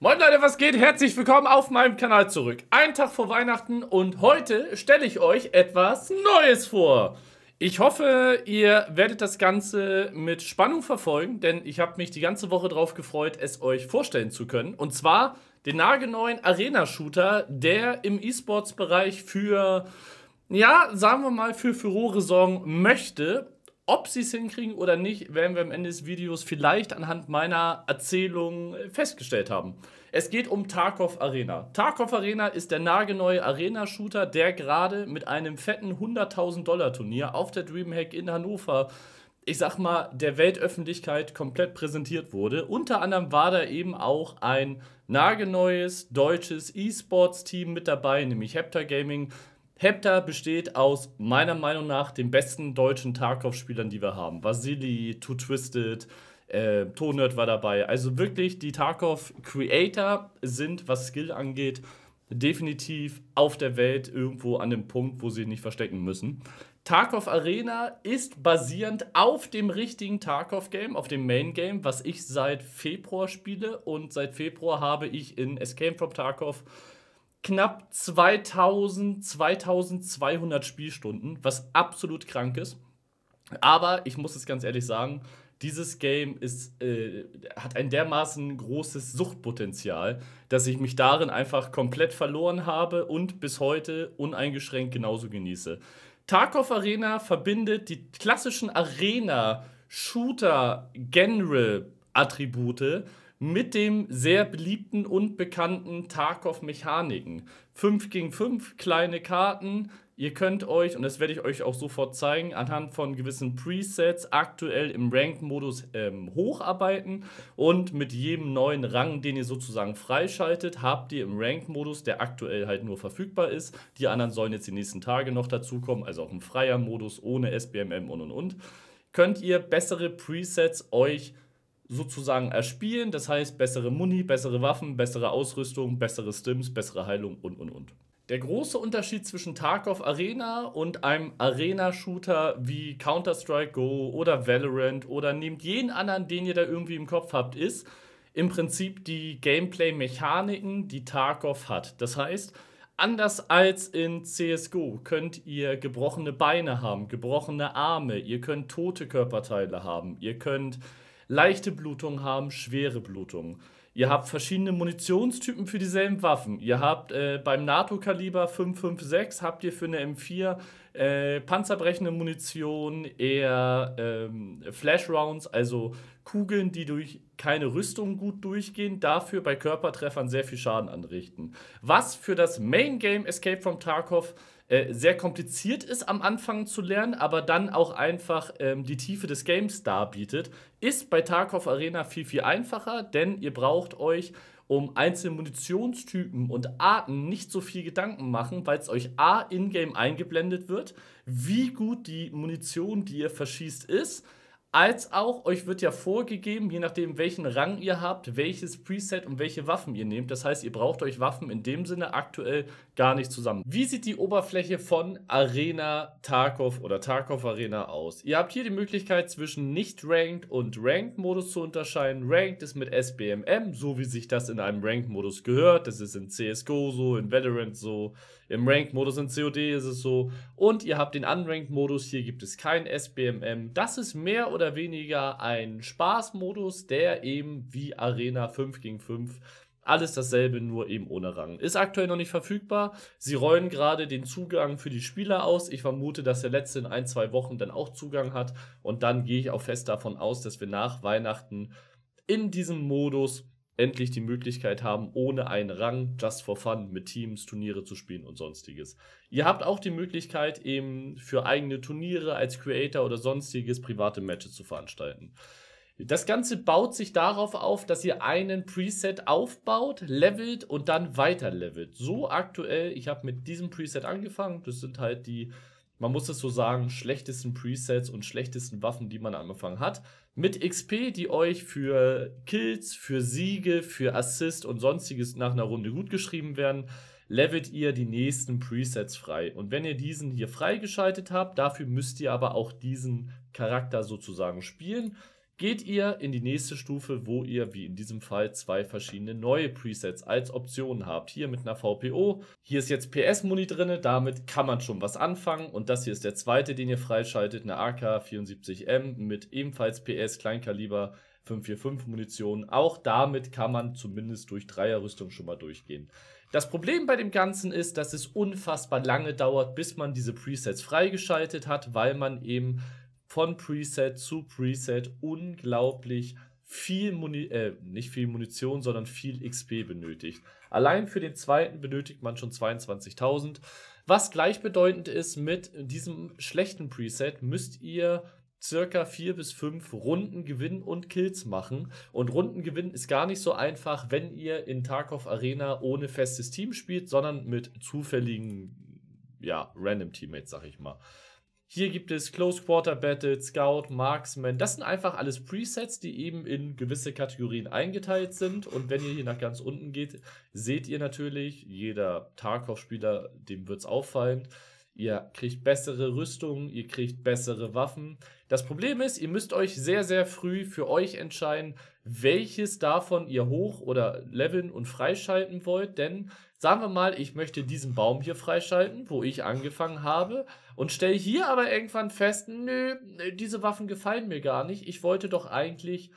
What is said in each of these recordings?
Moin Leute, was geht? Herzlich willkommen auf meinem Kanal zurück. Ein Tag vor Weihnachten und heute stelle ich euch etwas Neues vor. Ich hoffe, ihr werdet das Ganze mit Spannung verfolgen, denn ich habe mich die ganze Woche darauf gefreut, es euch vorstellen zu können. Und zwar den nagelneuen Arena-Shooter, der im E-Sports-Bereich für, ja, sagen wir mal, für Furore sorgen möchte ob sie es hinkriegen oder nicht, werden wir am Ende des Videos vielleicht anhand meiner Erzählung festgestellt haben. Es geht um Tarkov Arena. Tarkov Arena ist der nagelneue Arena-Shooter, der gerade mit einem fetten 100.000 Dollar Turnier auf der Dreamhack in Hannover, ich sag mal, der Weltöffentlichkeit komplett präsentiert wurde. Unter anderem war da eben auch ein nagelneues deutsches E-Sports-Team mit dabei, nämlich Hepta Gaming Hepta besteht aus meiner Meinung nach den besten deutschen Tarkov-Spielern, die wir haben. Vasili, Too Twisted, äh, Tonert war dabei. Also wirklich, die Tarkov-Creator sind, was Skill angeht, definitiv auf der Welt irgendwo an dem Punkt, wo sie nicht verstecken müssen. Tarkov Arena ist basierend auf dem richtigen Tarkov Game, auf dem Main Game, was ich seit Februar spiele und seit Februar habe ich in Escape from Tarkov knapp 2000, 2200 Spielstunden, was absolut krank ist. Aber ich muss es ganz ehrlich sagen, dieses Game ist, äh, hat ein dermaßen großes Suchtpotenzial, dass ich mich darin einfach komplett verloren habe und bis heute uneingeschränkt genauso genieße. Tarkov Arena verbindet die klassischen arena shooter general attribute mit dem sehr beliebten und bekannten Tarkov-Mechaniken. 5 gegen 5, kleine Karten. Ihr könnt euch, und das werde ich euch auch sofort zeigen, anhand von gewissen Presets aktuell im Rank-Modus ähm, hocharbeiten. Und mit jedem neuen Rang, den ihr sozusagen freischaltet, habt ihr im Rank-Modus, der aktuell halt nur verfügbar ist, die anderen sollen jetzt die nächsten Tage noch dazukommen, also auch im freier Modus ohne SBMM und und und, könnt ihr bessere Presets euch sozusagen erspielen. Das heißt, bessere Muni, bessere Waffen, bessere Ausrüstung, bessere Stims, bessere Heilung und, und, und. Der große Unterschied zwischen Tarkov Arena und einem Arena-Shooter wie Counter-Strike Go oder Valorant oder nehmt jeden anderen, den ihr da irgendwie im Kopf habt, ist im Prinzip die Gameplay-Mechaniken, die Tarkov hat. Das heißt, anders als in CSGO könnt ihr gebrochene Beine haben, gebrochene Arme, ihr könnt tote Körperteile haben, ihr könnt leichte Blutung haben, schwere Blutung. Ihr habt verschiedene Munitionstypen für dieselben Waffen. Ihr habt äh, beim NATO-Kaliber 556 habt ihr für eine M4 äh, panzerbrechende Munition, eher ähm, Flash-Rounds, also Kugeln, die durch keine Rüstung gut durchgehen, dafür bei Körpertreffern sehr viel Schaden anrichten. Was für das Main-Game Escape from Tarkov äh, sehr kompliziert ist am Anfang zu lernen, aber dann auch einfach ähm, die Tiefe des Games darbietet, ist bei Tarkov Arena viel, viel einfacher, denn ihr braucht euch um einzelne Munitionstypen und Arten nicht so viel Gedanken machen, weil es euch A in-game eingeblendet wird, wie gut die Munition, die ihr verschießt, ist als auch euch wird ja vorgegeben, je nachdem welchen Rang ihr habt, welches Preset und welche Waffen ihr nehmt. Das heißt, ihr braucht euch Waffen in dem Sinne aktuell gar nicht zusammen. Wie sieht die Oberfläche von Arena Tarkov oder Tarkov Arena aus? Ihr habt hier die Möglichkeit zwischen nicht Ranked und Ranked Modus zu unterscheiden. Ranked ist mit SBMM, so wie sich das in einem Ranked Modus gehört. Das ist in CS:GO so, in Valorant so im Ranked-Modus in COD ist es so. Und ihr habt den Unranked-Modus. Hier gibt es kein SBMM. Das ist mehr oder weniger ein Spaßmodus, der eben wie Arena 5 gegen 5 alles dasselbe, nur eben ohne Rang. Ist aktuell noch nicht verfügbar. Sie rollen gerade den Zugang für die Spieler aus. Ich vermute, dass der letzte in ein, zwei Wochen dann auch Zugang hat. Und dann gehe ich auch fest davon aus, dass wir nach Weihnachten in diesem Modus endlich die Möglichkeit haben, ohne einen Rang, just for fun, mit Teams Turniere zu spielen und sonstiges. Ihr habt auch die Möglichkeit, eben für eigene Turniere als Creator oder sonstiges private Matches zu veranstalten. Das Ganze baut sich darauf auf, dass ihr einen Preset aufbaut, levelt und dann weiter levelt. So aktuell, ich habe mit diesem Preset angefangen, das sind halt die man muss es so sagen, schlechtesten Presets und schlechtesten Waffen, die man angefangen hat. Mit XP, die euch für Kills, für Siege, für Assist und sonstiges nach einer Runde gut geschrieben werden, levelt ihr die nächsten Presets frei. Und wenn ihr diesen hier freigeschaltet habt, dafür müsst ihr aber auch diesen Charakter sozusagen spielen geht ihr in die nächste Stufe, wo ihr wie in diesem Fall zwei verschiedene neue Presets als Optionen habt. Hier mit einer VPO, hier ist jetzt PS-Muni drin, damit kann man schon was anfangen und das hier ist der zweite, den ihr freischaltet, eine AK-74M mit ebenfalls PS Kleinkaliber 545 Munition. Auch damit kann man zumindest durch Dreierrüstung schon mal durchgehen. Das Problem bei dem Ganzen ist, dass es unfassbar lange dauert, bis man diese Presets freigeschaltet hat, weil man eben von Preset zu Preset unglaublich viel Muni äh, nicht viel Munition, sondern viel XP benötigt. Allein für den zweiten benötigt man schon 22.000. Was gleichbedeutend ist mit diesem schlechten Preset, müsst ihr circa vier bis fünf Runden gewinnen und Kills machen. Und Runden gewinnen ist gar nicht so einfach, wenn ihr in Tarkov Arena ohne festes Team spielt, sondern mit zufälligen, ja, random Teammates, sag ich mal. Hier gibt es Close Quarter Battle, Scout, Marksman. Das sind einfach alles Presets, die eben in gewisse Kategorien eingeteilt sind. Und wenn ihr hier nach ganz unten geht, seht ihr natürlich, jeder Tarkov-Spieler, dem wird es auffallen. Ihr kriegt bessere Rüstungen, ihr kriegt bessere Waffen, das Problem ist, ihr müsst euch sehr, sehr früh für euch entscheiden, welches davon ihr hoch oder leveln und freischalten wollt. Denn sagen wir mal, ich möchte diesen Baum hier freischalten, wo ich angefangen habe, und stelle hier aber irgendwann fest, nö, diese Waffen gefallen mir gar nicht. Ich wollte doch eigentlich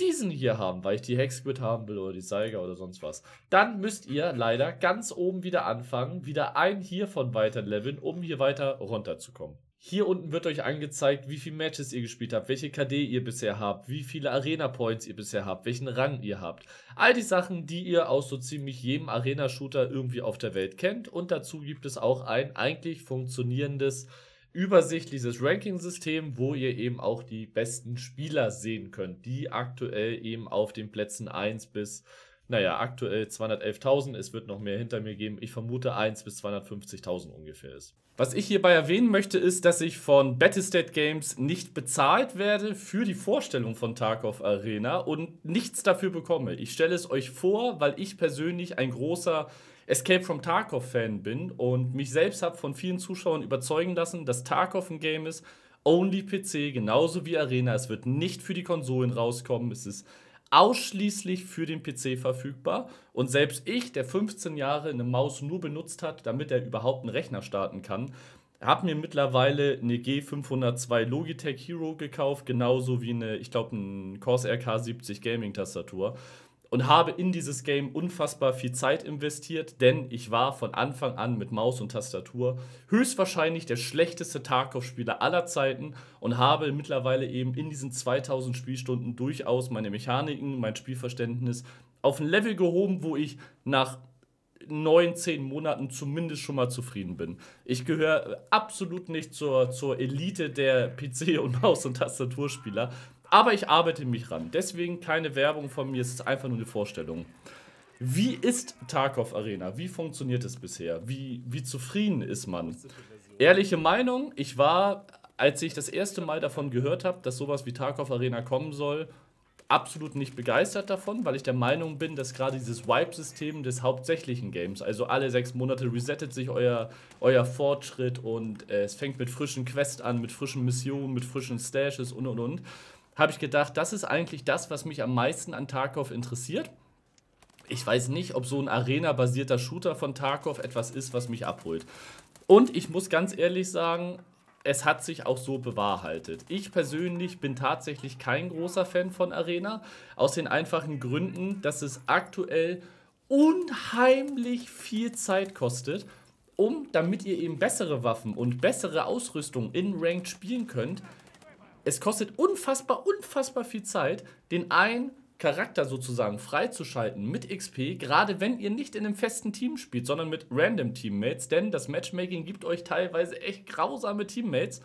diesen hier haben, weil ich die Hexquid haben will oder die Seiger oder sonst was. Dann müsst ihr leider ganz oben wieder anfangen, wieder einen hiervon weiter leveln, um hier weiter runterzukommen. Hier unten wird euch angezeigt, wie viele Matches ihr gespielt habt, welche KD ihr bisher habt, wie viele Arena Points ihr bisher habt, welchen Rang ihr habt. All die Sachen, die ihr aus so ziemlich jedem Arena Shooter irgendwie auf der Welt kennt. Und dazu gibt es auch ein eigentlich funktionierendes, übersichtliches Ranking-System, wo ihr eben auch die besten Spieler sehen könnt, die aktuell eben auf den Plätzen 1 bis naja, aktuell 211.000. Es wird noch mehr hinter mir geben. Ich vermute 1 bis 250.000 ungefähr ist. Was ich hierbei erwähnen möchte, ist, dass ich von Battlestate Games nicht bezahlt werde für die Vorstellung von Tarkov Arena und nichts dafür bekomme. Ich stelle es euch vor, weil ich persönlich ein großer Escape from Tarkov-Fan bin und mich selbst habe von vielen Zuschauern überzeugen lassen, dass Tarkov ein Game ist, only PC, genauso wie Arena. Es wird nicht für die Konsolen rauskommen. Es ist ausschließlich für den PC verfügbar. Und selbst ich, der 15 Jahre eine Maus nur benutzt hat, damit er überhaupt einen Rechner starten kann, habe mir mittlerweile eine G502 Logitech Hero gekauft, genauso wie eine, ich glaube, eine Corsair K70 Gaming Tastatur und habe in dieses Game unfassbar viel Zeit investiert, denn ich war von Anfang an mit Maus und Tastatur höchstwahrscheinlich der schlechteste Tarkov-Spieler aller Zeiten und habe mittlerweile eben in diesen 2000 Spielstunden durchaus meine Mechaniken, mein Spielverständnis auf ein Level gehoben, wo ich nach neun, zehn Monaten zumindest schon mal zufrieden bin. Ich gehöre absolut nicht zur, zur Elite der PC- und Maus- und Tastaturspieler, aber ich arbeite mich ran. Deswegen keine Werbung von mir, es ist einfach nur eine Vorstellung. Wie ist Tarkov Arena? Wie funktioniert es bisher? Wie, wie zufrieden ist man? Ehrliche Meinung, ich war, als ich das erste Mal davon gehört habe, dass sowas wie Tarkov Arena kommen soll, absolut nicht begeistert davon, weil ich der Meinung bin, dass gerade dieses Wipe-System des hauptsächlichen Games, also alle sechs Monate resettet sich euer, euer Fortschritt und äh, es fängt mit frischen Quests an, mit frischen Missionen, mit frischen Stashes und und und, habe ich gedacht, das ist eigentlich das, was mich am meisten an Tarkov interessiert. Ich weiß nicht, ob so ein Arena-basierter Shooter von Tarkov etwas ist, was mich abholt. Und ich muss ganz ehrlich sagen, es hat sich auch so bewahrheitet. Ich persönlich bin tatsächlich kein großer Fan von Arena, aus den einfachen Gründen, dass es aktuell unheimlich viel Zeit kostet, um, damit ihr eben bessere Waffen und bessere Ausrüstung in Ranked spielen könnt, es kostet unfassbar, unfassbar viel Zeit, den einen Charakter sozusagen freizuschalten mit XP, gerade wenn ihr nicht in einem festen Team spielt, sondern mit random Teammates, denn das Matchmaking gibt euch teilweise echt grausame Teammates.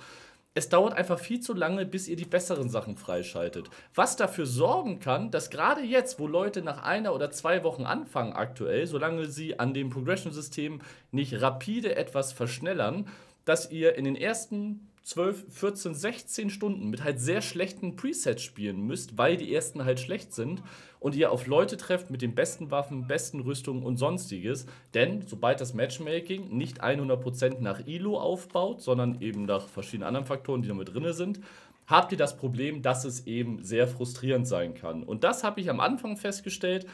Es dauert einfach viel zu lange, bis ihr die besseren Sachen freischaltet. Was dafür sorgen kann, dass gerade jetzt, wo Leute nach einer oder zwei Wochen anfangen aktuell, solange sie an dem Progression-System nicht rapide etwas verschnellern, dass ihr in den ersten 12, 14, 16 Stunden mit halt sehr schlechten Presets spielen müsst, weil die ersten halt schlecht sind und ihr auf Leute trefft mit den besten Waffen, besten Rüstungen und sonstiges. Denn sobald das Matchmaking nicht 100% nach ILO aufbaut, sondern eben nach verschiedenen anderen Faktoren, die da mit drin sind, habt ihr das Problem, dass es eben sehr frustrierend sein kann. Und das habe ich am Anfang festgestellt,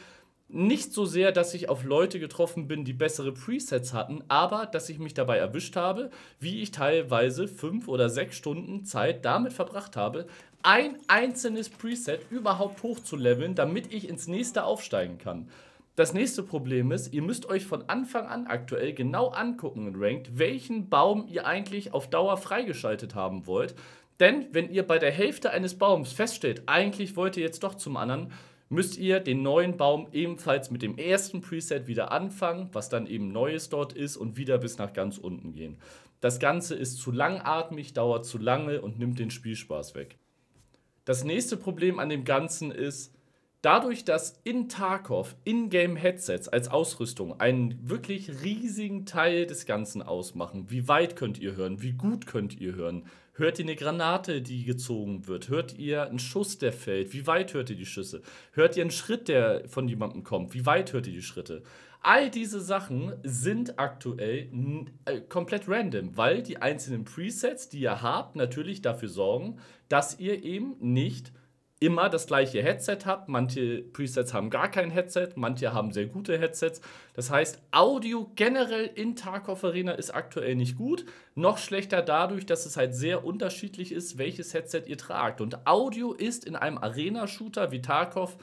nicht so sehr, dass ich auf Leute getroffen bin, die bessere Presets hatten, aber dass ich mich dabei erwischt habe, wie ich teilweise fünf oder sechs Stunden Zeit damit verbracht habe, ein einzelnes Preset überhaupt hochzuleveln, damit ich ins nächste aufsteigen kann. Das nächste Problem ist, ihr müsst euch von Anfang an aktuell genau angucken in Ranked, welchen Baum ihr eigentlich auf Dauer freigeschaltet haben wollt. Denn wenn ihr bei der Hälfte eines Baums feststellt, eigentlich wollt ihr jetzt doch zum anderen, müsst ihr den neuen Baum ebenfalls mit dem ersten Preset wieder anfangen, was dann eben Neues dort ist und wieder bis nach ganz unten gehen. Das Ganze ist zu langatmig, dauert zu lange und nimmt den Spielspaß weg. Das nächste Problem an dem Ganzen ist, dadurch, dass in Tarkov In-Game-Headsets als Ausrüstung einen wirklich riesigen Teil des Ganzen ausmachen, wie weit könnt ihr hören, wie gut könnt ihr hören, Hört ihr eine Granate, die gezogen wird? Hört ihr einen Schuss, der fällt? Wie weit hört ihr die Schüsse? Hört ihr einen Schritt, der von jemandem kommt? Wie weit hört ihr die Schritte? All diese Sachen sind aktuell äh, komplett random, weil die einzelnen Presets, die ihr habt, natürlich dafür sorgen, dass ihr eben nicht immer das gleiche Headset habt. Manche Presets haben gar kein Headset, manche haben sehr gute Headsets. Das heißt, Audio generell in Tarkov Arena ist aktuell nicht gut. Noch schlechter dadurch, dass es halt sehr unterschiedlich ist, welches Headset ihr tragt. Und Audio ist in einem Arena-Shooter wie Tarkov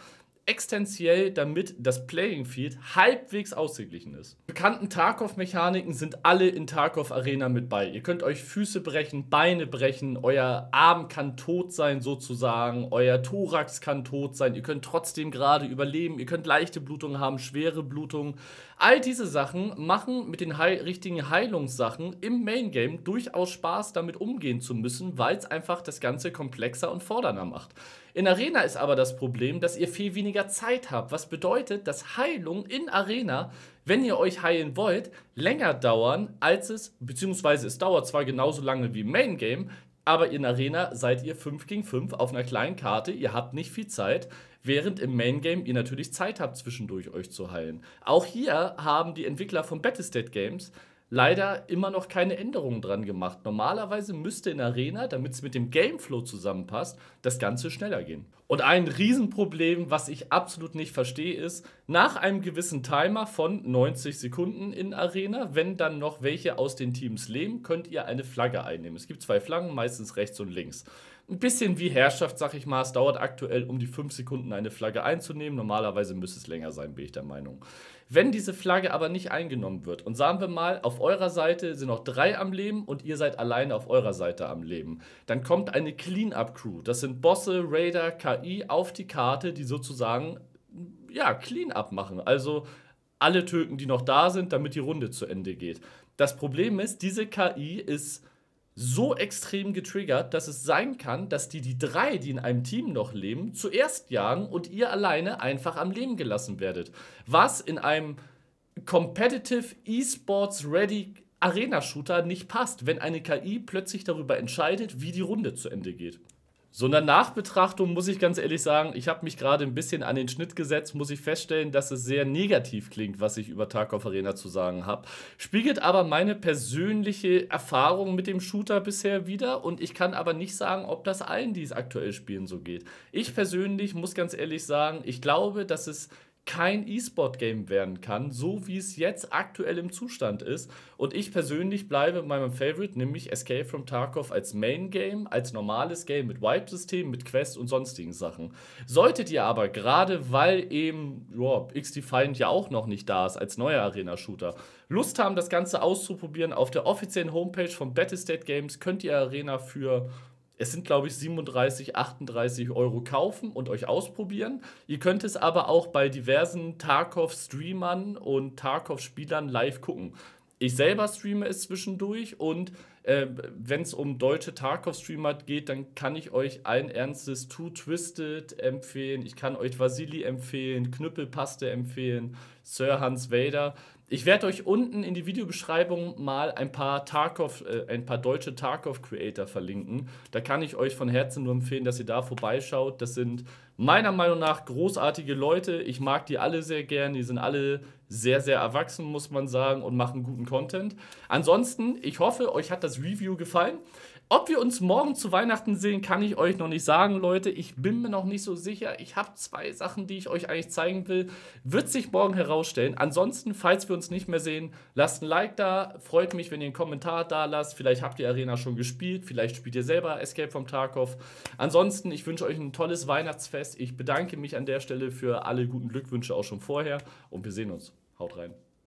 existenziell, damit das Playing Field halbwegs ausgeglichen ist. bekannten Tarkov-Mechaniken sind alle in Tarkov Arena mit bei. Ihr könnt euch Füße brechen, Beine brechen, euer Arm kann tot sein sozusagen, euer Thorax kann tot sein, ihr könnt trotzdem gerade überleben, ihr könnt leichte Blutungen haben, schwere Blutungen. All diese Sachen machen mit den Heil richtigen Heilungssachen im Main Game durchaus Spaß, damit umgehen zu müssen, weil es einfach das Ganze komplexer und fordernder macht. In Arena ist aber das Problem, dass ihr viel weniger Zeit habt, was bedeutet, dass Heilung in Arena, wenn ihr euch heilen wollt, länger dauern als es, beziehungsweise es dauert zwar genauso lange wie im Main Game, aber in Arena seid ihr 5 gegen 5 auf einer kleinen Karte, ihr habt nicht viel Zeit, während im Main Game ihr natürlich Zeit habt, zwischendurch euch zu heilen. Auch hier haben die Entwickler von Battlestate Games leider immer noch keine Änderungen dran gemacht. Normalerweise müsste in Arena, damit es mit dem Gameflow zusammenpasst, das Ganze schneller gehen. Und ein Riesenproblem, was ich absolut nicht verstehe, ist, nach einem gewissen Timer von 90 Sekunden in Arena, wenn dann noch welche aus den Teams leben, könnt ihr eine Flagge einnehmen. Es gibt zwei Flaggen, meistens rechts und links. Ein bisschen wie Herrschaft, sag ich mal. Es dauert aktuell um die 5 Sekunden, eine Flagge einzunehmen. Normalerweise müsste es länger sein, bin ich der Meinung. Wenn diese Flagge aber nicht eingenommen wird und sagen wir mal, auf eurer Seite sind noch drei am Leben und ihr seid alleine auf eurer Seite am Leben, dann kommt eine Clean-Up-Crew. Das sind Bosse, Raider, KI auf die Karte, die sozusagen ja, Clean-Up machen. Also alle töten, die noch da sind, damit die Runde zu Ende geht. Das Problem ist, diese KI ist so extrem getriggert, dass es sein kann, dass die die drei, die in einem Team noch leben, zuerst jagen und ihr alleine einfach am Leben gelassen werdet. Was in einem Competitive Esports Ready Arena-Shooter nicht passt, wenn eine KI plötzlich darüber entscheidet, wie die Runde zu Ende geht. So einer Nachbetrachtung muss ich ganz ehrlich sagen, ich habe mich gerade ein bisschen an den Schnitt gesetzt, muss ich feststellen, dass es sehr negativ klingt, was ich über Tarkov Arena zu sagen habe. Spiegelt aber meine persönliche Erfahrung mit dem Shooter bisher wieder und ich kann aber nicht sagen, ob das allen, die es aktuell spielen, so geht. Ich persönlich muss ganz ehrlich sagen, ich glaube, dass es kein E-Sport-Game werden kann, so wie es jetzt aktuell im Zustand ist. Und ich persönlich bleibe bei meinem Favorite, nämlich Escape from Tarkov als Main-Game, als normales Game mit Wipe-System, mit Quest und sonstigen Sachen. Solltet ihr aber, gerade weil eben oh, X-Defiant ja auch noch nicht da ist, als neuer Arena-Shooter, Lust haben, das Ganze auszuprobieren, auf der offiziellen Homepage von Battlestate Games könnt ihr Arena für es sind, glaube ich, 37, 38 Euro kaufen und euch ausprobieren. Ihr könnt es aber auch bei diversen Tarkov-Streamern und Tarkov-Spielern live gucken. Ich selber streame es zwischendurch und äh, wenn es um deutsche Tarkov-Streamer geht, dann kann ich euch ein ernstes Too Twisted empfehlen. Ich kann euch Vasili empfehlen, Knüppelpaste empfehlen, Sir Hans Vader. Ich werde euch unten in die Videobeschreibung mal ein paar Tarkov, äh, ein paar deutsche Tarkov-Creator verlinken. Da kann ich euch von Herzen nur empfehlen, dass ihr da vorbeischaut. Das sind meiner Meinung nach großartige Leute. Ich mag die alle sehr gern. Die sind alle sehr, sehr erwachsen, muss man sagen, und machen guten Content. Ansonsten, ich hoffe, euch hat das Review gefallen. Ob wir uns morgen zu Weihnachten sehen, kann ich euch noch nicht sagen, Leute. Ich bin mir noch nicht so sicher. Ich habe zwei Sachen, die ich euch eigentlich zeigen will. Wird sich morgen herausstellen. Ansonsten, falls wir uns nicht mehr sehen, lasst ein Like da. Freut mich, wenn ihr einen Kommentar da lasst. Vielleicht habt ihr Arena schon gespielt. Vielleicht spielt ihr selber Escape from Tarkov. Ansonsten, ich wünsche euch ein tolles Weihnachtsfest. Ich bedanke mich an der Stelle für alle guten Glückwünsche auch schon vorher. Und wir sehen uns. Haut rein.